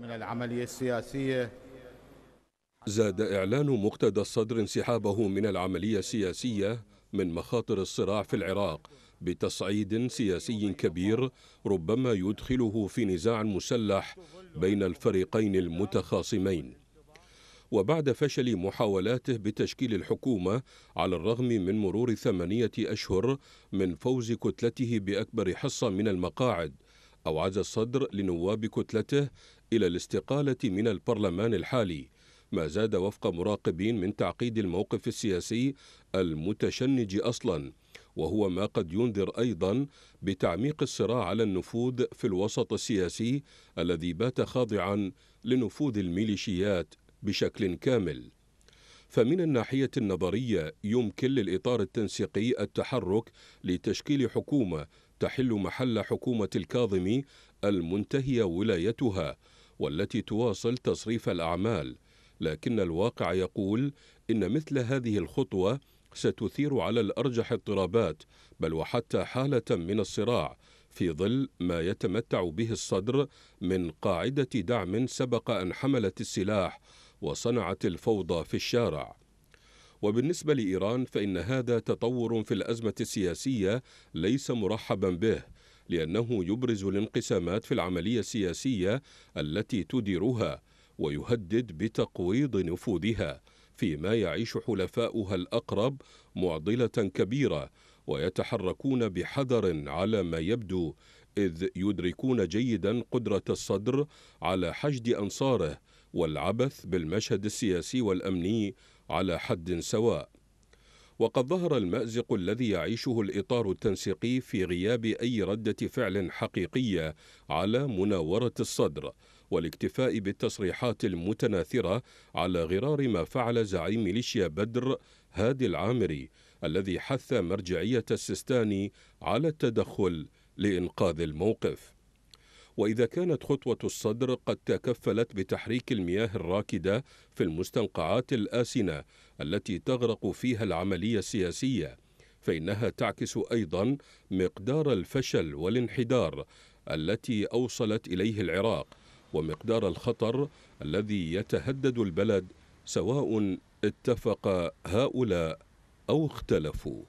من العملية السياسية زاد إعلان مقتدى الصدر انسحابه من العملية السياسية من مخاطر الصراع في العراق بتصعيد سياسي كبير ربما يدخله في نزاع مسلح بين الفريقين المتخاصمين وبعد فشل محاولاته بتشكيل الحكومة على الرغم من مرور ثمانية أشهر من فوز كتلته بأكبر حصة من المقاعد أوعز الصدر لنواب كتلته إلى الاستقالة من البرلمان الحالي ما زاد وفق مراقبين من تعقيد الموقف السياسي المتشنج أصلاً وهو ما قد ينذر ايضا بتعميق الصراع على النفوذ في الوسط السياسي الذي بات خاضعا لنفوذ الميليشيات بشكل كامل فمن الناحية النظرية يمكن للإطار التنسيقي التحرك لتشكيل حكومة تحل محل حكومة الكاظمي المنتهية ولايتها والتي تواصل تصريف الأعمال لكن الواقع يقول إن مثل هذه الخطوة ستثير على الأرجح اضطرابات بل وحتى حالة من الصراع في ظل ما يتمتع به الصدر من قاعدة دعم سبق أن حملت السلاح وصنعت الفوضى في الشارع وبالنسبة لإيران فإن هذا تطور في الأزمة السياسية ليس مرحبا به لأنه يبرز الانقسامات في العملية السياسية التي تديرها ويهدد بتقويض نفوذها فيما يعيش حلفاؤها الأقرب معضلة كبيرة ويتحركون بحذر على ما يبدو إذ يدركون جيدا قدرة الصدر على حشد أنصاره والعبث بالمشهد السياسي والامني على حد سواء وقد ظهر المازق الذي يعيشه الاطار التنسيقي في غياب اي رده فعل حقيقيه على مناوره الصدر والاكتفاء بالتصريحات المتناثره على غرار ما فعل زعيم ميليشيا بدر هادي العامري الذي حث مرجعيه السيستاني على التدخل لانقاذ الموقف وإذا كانت خطوة الصدر قد تكفلت بتحريك المياه الراكدة في المستنقعات الآسنة التي تغرق فيها العملية السياسية فإنها تعكس أيضا مقدار الفشل والانحدار التي أوصلت إليه العراق ومقدار الخطر الذي يتهدد البلد سواء اتفق هؤلاء أو اختلفوا